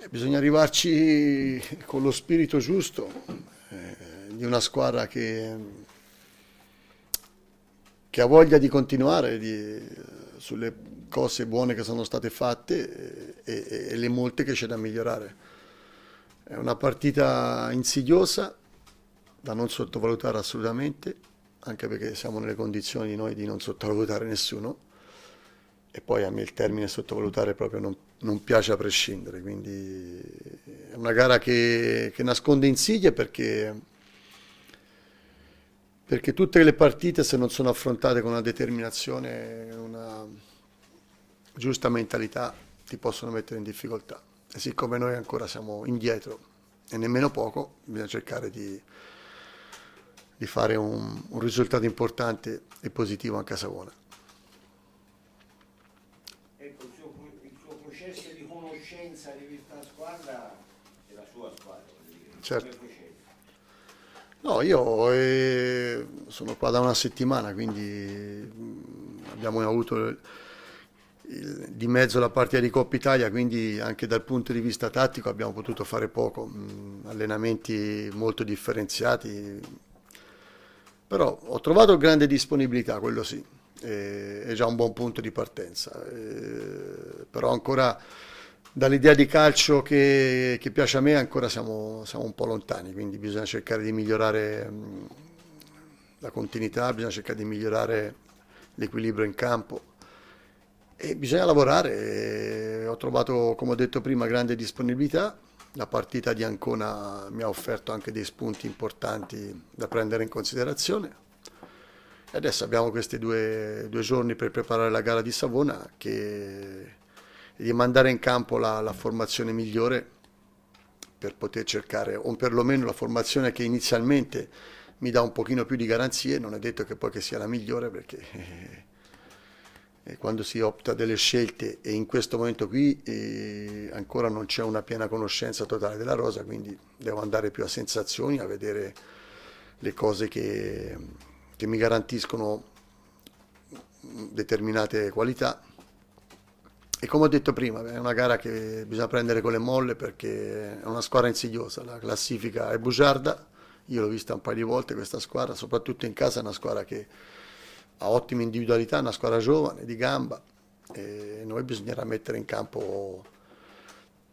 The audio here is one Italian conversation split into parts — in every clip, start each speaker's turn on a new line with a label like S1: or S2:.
S1: Eh, bisogna arrivarci con lo spirito giusto eh, di una squadra che, che, ha voglia di continuare di, sulle cose buone che sono state fatte e, eh, e, e le molte che c'è da migliorare. È una partita insidiosa da non sottovalutare assolutamente, anche perché siamo nelle condizioni noi di non sottovalutare nessuno e poi a me il termine sottovalutare proprio non, non piace a prescindere, quindi è una gara che, che nasconde insidie perché, perché, tutte le partite se non sono affrontate con una determinazione, una giusta mentalità ti possono mettere in difficoltà e siccome noi ancora siamo indietro e nemmeno poco bisogna cercare di, di fare un, un risultato importante e positivo anche a Savona. certo. No, io eh, sono qua da una settimana, quindi mm, abbiamo avuto il, il, di mezzo la partita di Coppa Italia, quindi anche dal punto di vista tattico abbiamo potuto fare poco, mh, mm, allenamenti molto differenziati, però ho trovato grande disponibilità, quello sì, e, eh, è già un buon punto di partenza, e, eh, però ancora dall'idea di calcio che, che, piace a me ancora siamo, siamo, un po' lontani, quindi bisogna cercare di migliorare la continuità, bisogna cercare di migliorare l'equilibrio in campo e bisogna lavorare. Ho trovato, come ho detto prima, grande disponibilità. La partita di Ancona mi ha offerto anche dei spunti importanti da prendere in considerazione. E adesso abbiamo questi due, due giorni per preparare la gara di Savona che di mandare in campo la, la formazione migliore per poter cercare, o perlomeno la formazione che inizialmente mi dà un pochino più di garanzie, non è detto che poi che sia la migliore perché eh, eh, quando si opta delle scelte e in questo momento qui eh, ancora non c'è una piena conoscenza totale della rosa, quindi devo andare più a sensazioni, a vedere le cose che, che mi garantiscono determinate qualità e come ho detto prima, è una gara che bisogna prendere con le molle perché è una squadra insidiosa, la classifica è bugiarda, io l'ho vista un paio di volte questa squadra, soprattutto in casa è una squadra che ha ottime individualità, è una squadra giovane, di gamba e noi bisognerà mettere in campo,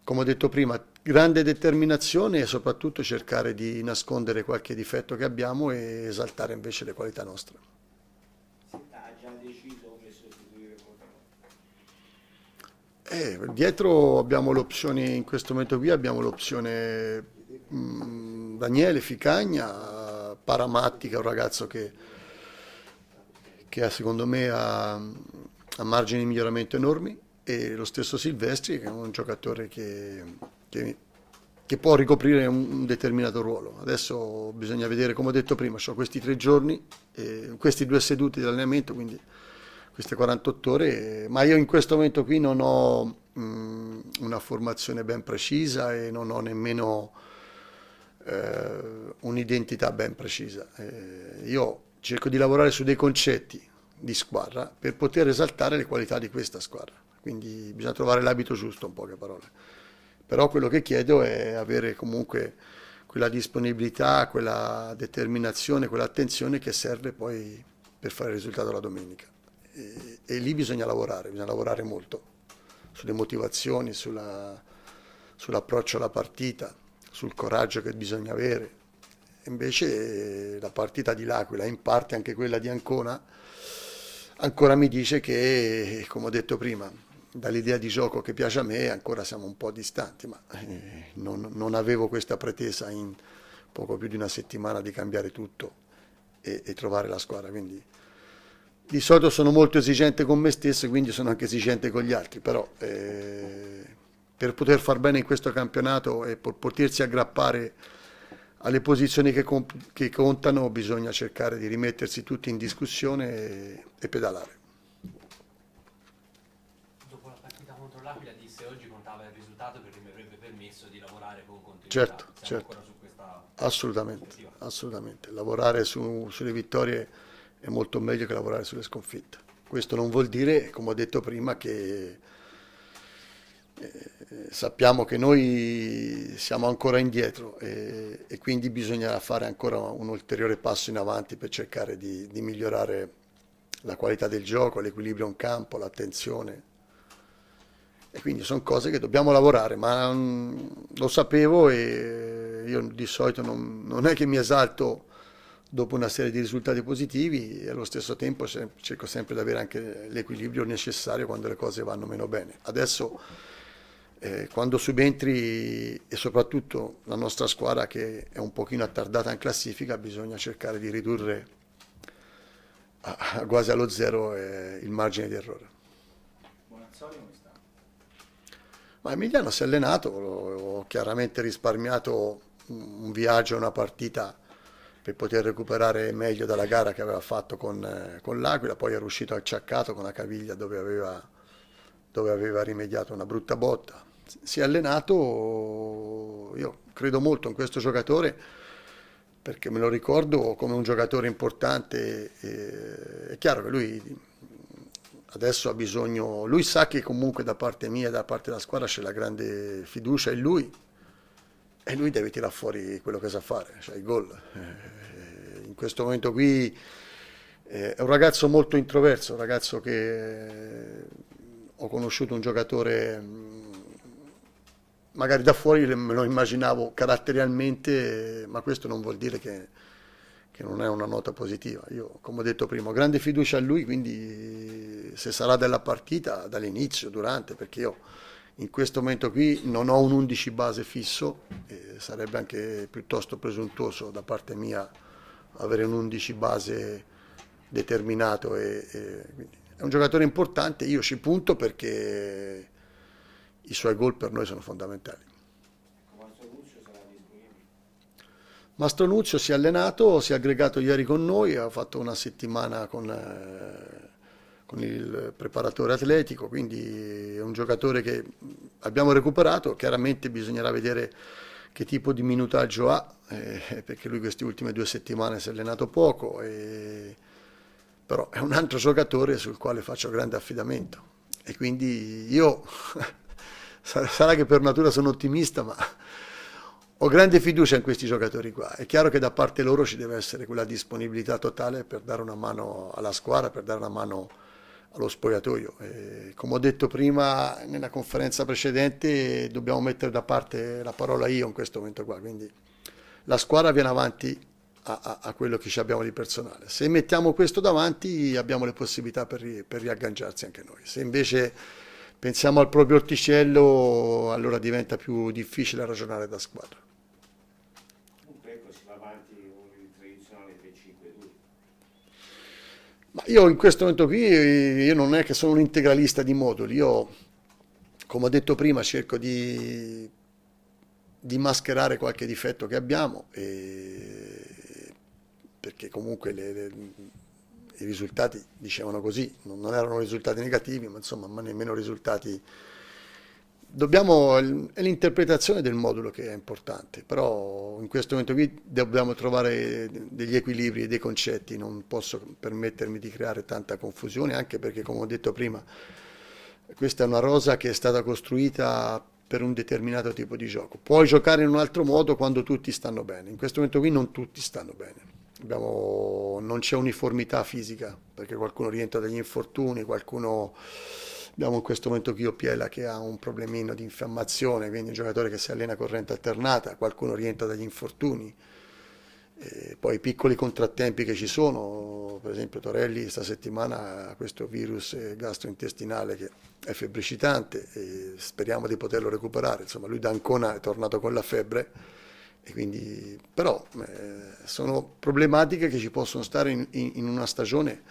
S1: come ho detto prima, grande determinazione e soprattutto cercare di nascondere qualche difetto che abbiamo e esaltare invece le qualità nostre. Eh, dietro abbiamo l'opzione, in questo momento qui abbiamo l'opzione mh, mm, Daniele Ficagna, Paramatti che è un ragazzo che, che ha, secondo me ha, ha, margini di miglioramento enormi e lo stesso Silvestri che è un giocatore che, che, che può ricoprire un, un, determinato ruolo. Adesso bisogna vedere, come ho detto prima, sono questi tre giorni, eh, questi due seduti di allenamento, quindi queste 48 ore, ma io in questo momento qui non ho mh, mm, una formazione ben precisa e non ho nemmeno eh, un'identità ben precisa. Eh, io cerco di lavorare su dei concetti di squadra per poter esaltare le qualità di questa squadra, quindi bisogna trovare l'abito giusto in poche parole. Però quello che chiedo è avere comunque quella disponibilità, quella determinazione, quell'attenzione che serve poi per fare il risultato la domenica. Eh, e, lì bisogna lavorare, bisogna lavorare molto sulle motivazioni, sulla, sull'approccio alla partita, sul coraggio che bisogna avere. Invece eh, la partita di L'Aquila, in parte anche quella di Ancona, ancora mi dice che, eh, come ho detto prima, dall'idea di gioco che piace a me ancora siamo un po' distanti, ma non, non avevo questa pretesa in poco più di una settimana di cambiare tutto e, e trovare la squadra. Quindi di solito sono molto esigente con me stesso, quindi sono anche esigente con gli altri, però eh, per poter far bene in questo campionato e per potersi aggrappare alle posizioni che, che, contano bisogna cercare di rimettersi tutti in discussione e, e pedalare. Dopo la partita contro l'Aquila disse oggi contava il risultato perché mi avrebbe permesso di lavorare con continuità. Certo, certo. Su questa... Assolutamente, assolutamente, lavorare su, sulle vittorie è molto meglio che lavorare sulle sconfitte. Questo non vuol dire, come ho detto prima, che eh, sappiamo che noi siamo ancora indietro e, e, quindi bisogna fare ancora un ulteriore passo in avanti per cercare di, di migliorare la qualità del gioco, l'equilibrio in campo, l'attenzione. E quindi sono cose che dobbiamo lavorare, ma mm, lo sapevo e io di solito non, non è che mi esalto dopo una serie di risultati positivi e allo stesso tempo cerco sempre di avere anche l'equilibrio necessario quando le cose vanno meno bene. Adesso eh, quando subentri e soprattutto la nostra squadra che è un pochino attardata in classifica bisogna cercare di ridurre a, a quasi allo zero eh, il margine di errore. Buonazzoli Ma Emiliano si è allenato, ho chiaramente risparmiato un viaggio, una partita per poter recuperare meglio dalla gara che aveva fatto con, eh, con l'Aquila, poi era uscito acciaccato con la caviglia dove aveva, dove aveva rimediato una brutta botta. Si è allenato, io credo molto in questo giocatore perché me lo ricordo come un giocatore importante, e, eh, è chiaro che lui adesso ha bisogno, lui sa che comunque da parte mia e da parte della squadra c'è la grande fiducia in lui, e lui deve tirare fuori quello che sa fare, cioè il gol. Eh, in questo momento qui eh, è un ragazzo molto introverso, un ragazzo che eh, ho conosciuto un giocatore mm, magari da fuori me lo immaginavo caratterialmente, ma questo non vuol dire che, che, non è una nota positiva. Io, come ho detto prima, ho grande fiducia a lui, quindi se sarà della partita, dall'inizio, durante, perché io in questo momento qui non ho un 11 base fisso, eh, sarebbe anche piuttosto presuntuoso da parte mia avere un 11 base determinato. E, e è un giocatore importante, io ci punto perché i suoi gol per noi sono fondamentali. Mastronuccio si è allenato, si è aggregato ieri con noi, ha fatto una settimana con... Eh, con il preparatore atletico, quindi è un giocatore che abbiamo recuperato, chiaramente bisognerà vedere che tipo di minutaggio ha, eh, perché lui queste ultime due settimane si è allenato poco, e... però è un altro giocatore sul quale faccio grande affidamento e quindi io sarà che per natura sono ottimista, ma ho grande fiducia in questi giocatori qua. È chiaro che da parte loro ci deve essere quella disponibilità totale per dare una mano alla squadra, per dare una mano a allo spogliatoio. E come ho detto prima nella conferenza precedente, dobbiamo mettere da parte la parola io in questo momento qua, quindi la squadra viene avanti a, a, a quello che ci abbiamo di personale. Se mettiamo questo davanti abbiamo le possibilità per, per riagganciarsi anche noi. Se invece pensiamo al proprio orticello, allora diventa più difficile ragionare da squadra. Un Pecco si va avanti con il tradizionale 3-5-2. Ma io in questo momento qui non è che sono un integralista di moduli, io come ho detto prima cerco di, di mascherare qualche difetto che abbiamo e, perché comunque le, le, i risultati dicevano così, non, non, erano risultati negativi ma insomma ma nemmeno risultati Dobbiamo, è l'interpretazione del modulo che è importante, però in questo momento qui dobbiamo trovare degli equilibri e dei concetti, non posso permettermi di creare tanta confusione, anche perché come ho detto prima, questa è una rosa che è stata costruita per un determinato tipo di gioco. Puoi giocare in un altro modo quando tutti stanno bene, in questo momento qui non tutti stanno bene. Abbiamo, non c'è uniformità fisica, perché qualcuno rientra dagli infortuni, qualcuno Abbiamo in questo momento Chiopiela che ha un problemino di infiammazione, quindi un giocatore che si allena corrente alternata, qualcuno rientra dagli infortuni. E poi i piccoli contrattempi che ci sono, per esempio Torelli questa settimana ha questo virus eh, gastrointestinale che è febbricitante e speriamo di poterlo recuperare, insomma lui da Ancona è tornato con la febbre, quindi, però eh, sono problematiche che ci possono stare in, in, in una stagione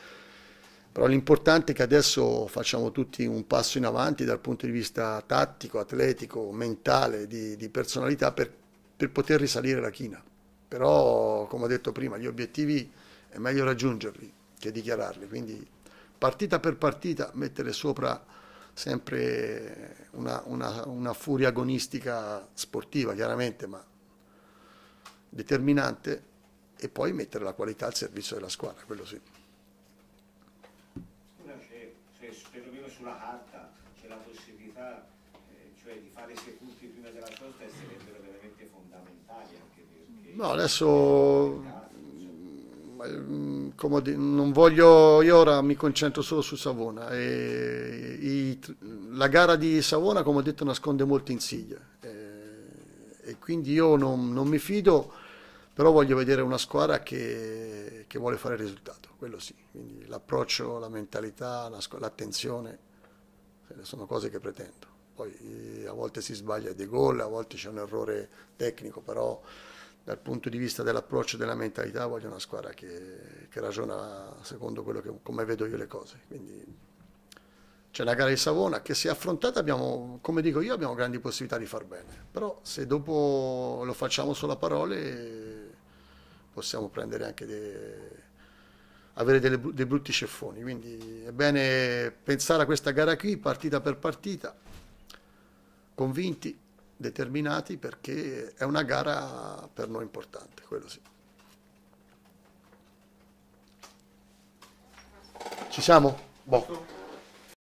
S1: però l'importante è che adesso facciamo tutti un passo in avanti dal punto di vista tattico, atletico, mentale, di, di personalità per, per poter risalire la china. Però, come ho detto prima, gli obiettivi è meglio raggiungerli che dichiararli, quindi partita per partita mettere sopra sempre una, una, una, furia agonistica sportiva, chiaramente, ma determinante, e poi mettere la qualità al servizio della squadra, quello sì. No, adesso mm, di, non voglio, io ora mi concentro solo su Savona. E, i, la gara di Savona, come ho detto, nasconde molte insidie. E, eh, e quindi io non, non, mi fido, però voglio vedere una squadra che, che vuole fare il risultato, quello sì. Quindi l'approccio, la mentalità, l'attenzione, sono cose che pretendo. Poi eh, a volte si sbaglia dei gol, a volte c'è un errore tecnico, però dal punto di vista dell'approccio e della mentalità voglio una squadra che, che ragiona secondo quello che, come vedo io le cose. Quindi c'è la gara di Savona che se affrontata abbiamo, come dico io, abbiamo grandi possibilità di far bene, però se dopo lo facciamo solo a parole eh, possiamo prendere anche dei avere delle, dei brutti ceffoni. Quindi è bene pensare a questa gara qui, partita per partita, convinti, determinati perché è una gara per noi importante, quello sì. Ci siamo? Boh.